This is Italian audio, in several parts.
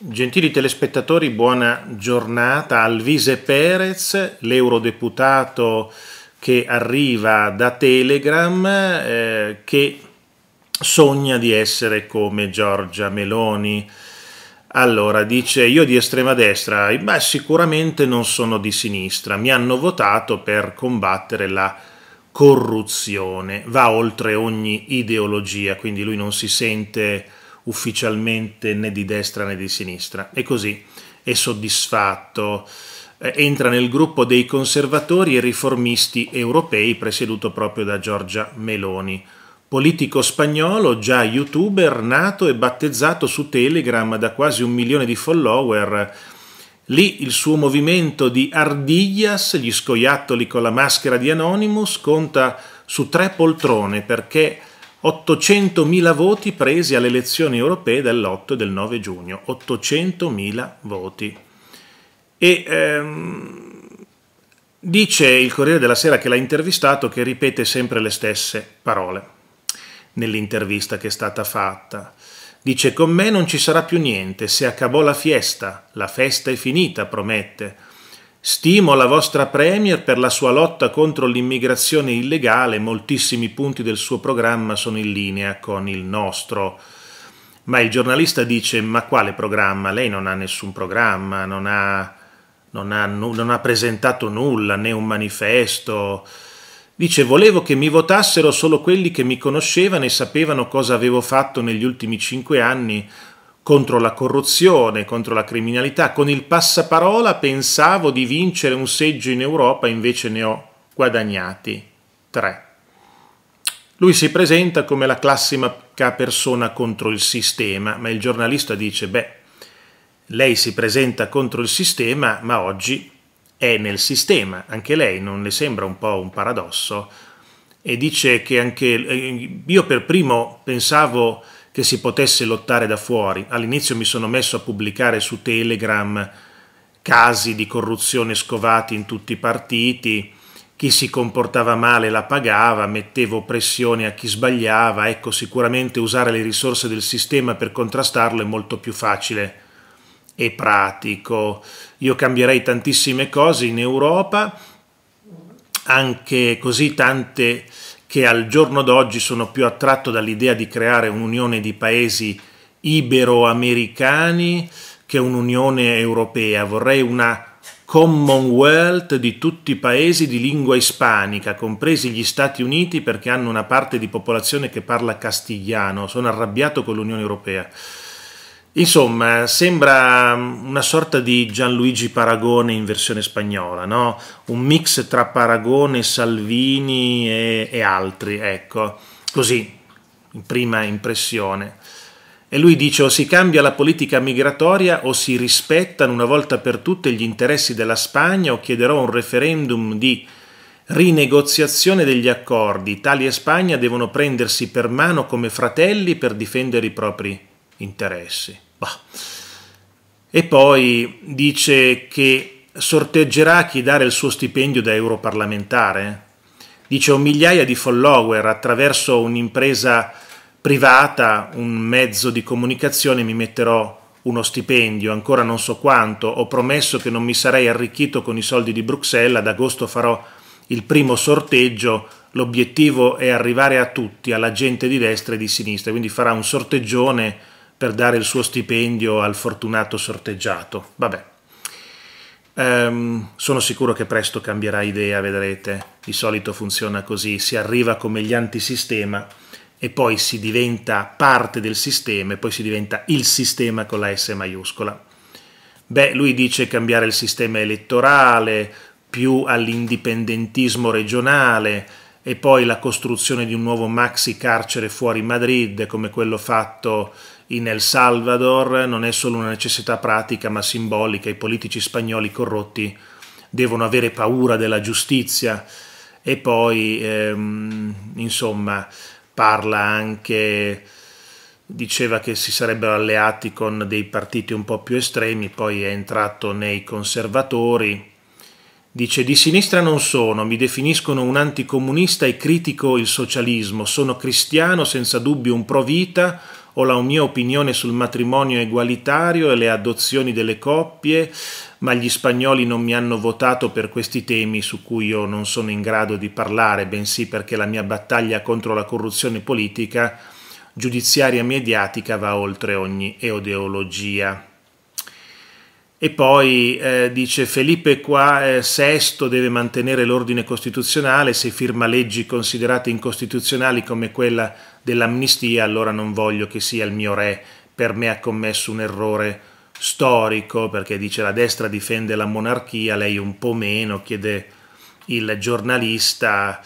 Gentili telespettatori, buona giornata. Alvise Perez, l'eurodeputato che arriva da Telegram, eh, che sogna di essere come Giorgia Meloni. Allora, dice io di estrema destra, ma sicuramente non sono di sinistra, mi hanno votato per combattere la corruzione, va oltre ogni ideologia, quindi lui non si sente ufficialmente né di destra né di sinistra e così è soddisfatto. Eh, entra nel gruppo dei conservatori e riformisti europei presieduto proprio da Giorgia Meloni. Politico spagnolo, già youtuber, nato e battezzato su Telegram da quasi un milione di follower. Lì il suo movimento di Ardillas, gli scoiattoli con la maschera di Anonymous, conta su tre poltrone perché 800.000 voti presi alle elezioni europee dell'8 e del 9 giugno, 800.000 voti. E ehm, dice il Corriere della Sera che l'ha intervistato che ripete sempre le stesse parole nell'intervista che è stata fatta. Dice con me non ci sarà più niente, se accabò la fiesta, la festa è finita, promette Stimo la vostra Premier per la sua lotta contro l'immigrazione illegale, moltissimi punti del suo programma sono in linea con il nostro. Ma il giornalista dice, ma quale programma? Lei non ha nessun programma, non ha, non ha, non ha presentato nulla, né un manifesto. Dice, volevo che mi votassero solo quelli che mi conoscevano e sapevano cosa avevo fatto negli ultimi cinque anni contro la corruzione, contro la criminalità. Con il passaparola pensavo di vincere un seggio in Europa, invece ne ho guadagnati tre. Lui si presenta come la classica persona contro il sistema, ma il giornalista dice, beh, lei si presenta contro il sistema, ma oggi è nel sistema, anche lei non le sembra un po' un paradosso? E dice che anche eh, io per primo pensavo che si potesse lottare da fuori. All'inizio mi sono messo a pubblicare su Telegram casi di corruzione scovati in tutti i partiti, chi si comportava male la pagava, mettevo pressione a chi sbagliava, ecco sicuramente usare le risorse del sistema per contrastarlo è molto più facile e pratico. Io cambierei tantissime cose in Europa, anche così tante che al giorno d'oggi sono più attratto dall'idea di creare un'unione di paesi iberoamericani che un'unione europea. Vorrei una Commonwealth di tutti i paesi di lingua ispanica, compresi gli Stati Uniti perché hanno una parte di popolazione che parla castigliano. Sono arrabbiato con l'Unione Europea. Insomma, sembra una sorta di Gianluigi Paragone in versione spagnola, no? Un mix tra Paragone, Salvini e, e altri, ecco, così, in prima impressione. E lui dice o si cambia la politica migratoria o si rispettano una volta per tutte gli interessi della Spagna o chiederò un referendum di rinegoziazione degli accordi. Italia e Spagna devono prendersi per mano come fratelli per difendere i propri interessi interessi. Bah. E poi dice che sorteggerà chi dare il suo stipendio da europarlamentare. Dice ho migliaia di follower attraverso un'impresa privata, un mezzo di comunicazione mi metterò uno stipendio, ancora non so quanto, ho promesso che non mi sarei arricchito con i soldi di Bruxelles, ad agosto farò il primo sorteggio, l'obiettivo è arrivare a tutti, alla gente di destra e di sinistra, quindi farà un sorteggione per dare il suo stipendio al fortunato sorteggiato. Vabbè, ehm, sono sicuro che presto cambierà idea, vedrete, di solito funziona così, si arriva come gli antisistema e poi si diventa parte del sistema e poi si diventa il sistema con la S maiuscola. Beh, lui dice cambiare il sistema elettorale, più all'indipendentismo regionale e poi la costruzione di un nuovo maxi carcere fuori Madrid come quello fatto in El Salvador non è solo una necessità pratica ma simbolica, i politici spagnoli corrotti devono avere paura della giustizia e poi ehm, insomma parla anche diceva che si sarebbero alleati con dei partiti un po' più estremi, poi è entrato nei conservatori. Dice di sinistra non sono, mi definiscono un anticomunista e critico il socialismo, sono cristiano, senza dubbio un pro vita, ho la mia opinione sul matrimonio egualitario e le adozioni delle coppie, ma gli spagnoli non mi hanno votato per questi temi su cui io non sono in grado di parlare, bensì perché la mia battaglia contro la corruzione politica, giudiziaria e mediatica va oltre ogni eodeologia. E poi eh, dice Felipe qua eh, VI deve mantenere l'ordine costituzionale se firma leggi considerate incostituzionali come quella dell'amnistia, allora non voglio che sia il mio re, per me ha commesso un errore storico, perché dice la destra difende la monarchia, lei un po' meno, chiede il giornalista,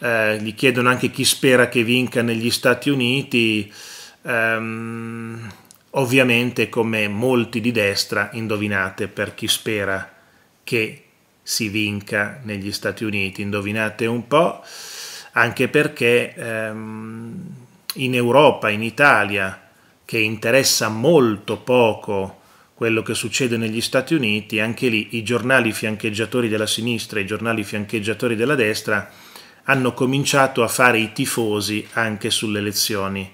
eh, gli chiedono anche chi spera che vinca negli Stati Uniti, ehm, ovviamente come molti di destra indovinate per chi spera che si vinca negli Stati Uniti, indovinate un po' anche perché ehm, in Europa, in Italia, che interessa molto poco quello che succede negli Stati Uniti, anche lì i giornali fiancheggiatori della sinistra e i giornali fiancheggiatori della destra hanno cominciato a fare i tifosi anche sulle elezioni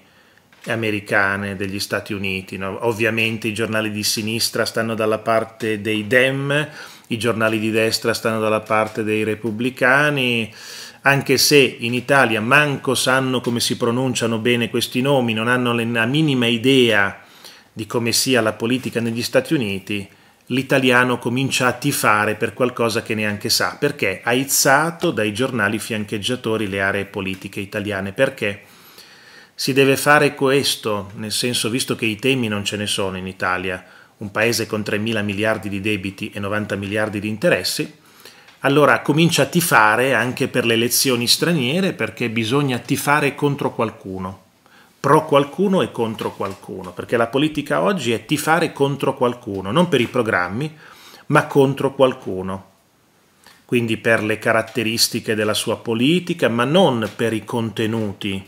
americane degli Stati Uniti. No? Ovviamente i giornali di sinistra stanno dalla parte dei Dem, i giornali di destra stanno dalla parte dei repubblicani, anche se in Italia manco sanno come si pronunciano bene questi nomi, non hanno la minima idea di come sia la politica negli Stati Uniti, l'italiano comincia a tifare per qualcosa che neanche sa, perché aizzato dai giornali fiancheggiatori le aree politiche italiane, perché si deve fare questo, nel senso visto che i temi non ce ne sono in Italia, un paese con 3 mila miliardi di debiti e 90 miliardi di interessi, allora comincia a tifare anche per le elezioni straniere perché bisogna tifare contro qualcuno, pro qualcuno e contro qualcuno, perché la politica oggi è tifare contro qualcuno, non per i programmi, ma contro qualcuno. Quindi per le caratteristiche della sua politica, ma non per i contenuti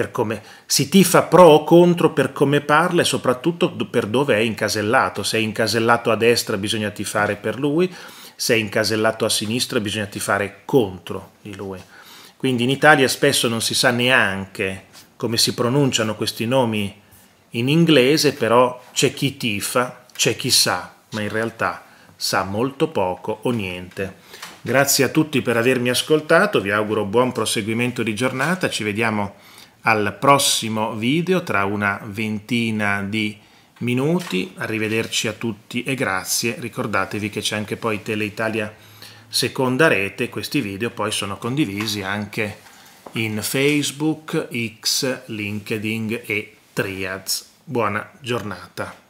per come si tifa pro o contro, per come parla e soprattutto per dove è incasellato. Se è incasellato a destra bisogna tifare per lui, se è incasellato a sinistra bisogna tifare contro di lui. Quindi in Italia spesso non si sa neanche come si pronunciano questi nomi in inglese, però c'è chi tifa, c'è chi sa, ma in realtà sa molto poco o niente. Grazie a tutti per avermi ascoltato, vi auguro buon proseguimento di giornata, ci vediamo al prossimo video tra una ventina di minuti. Arrivederci a tutti e grazie. Ricordatevi che c'è anche poi Teleitalia Seconda Rete. Questi video poi sono condivisi anche in Facebook, X, LinkedIn e Triads. Buona giornata.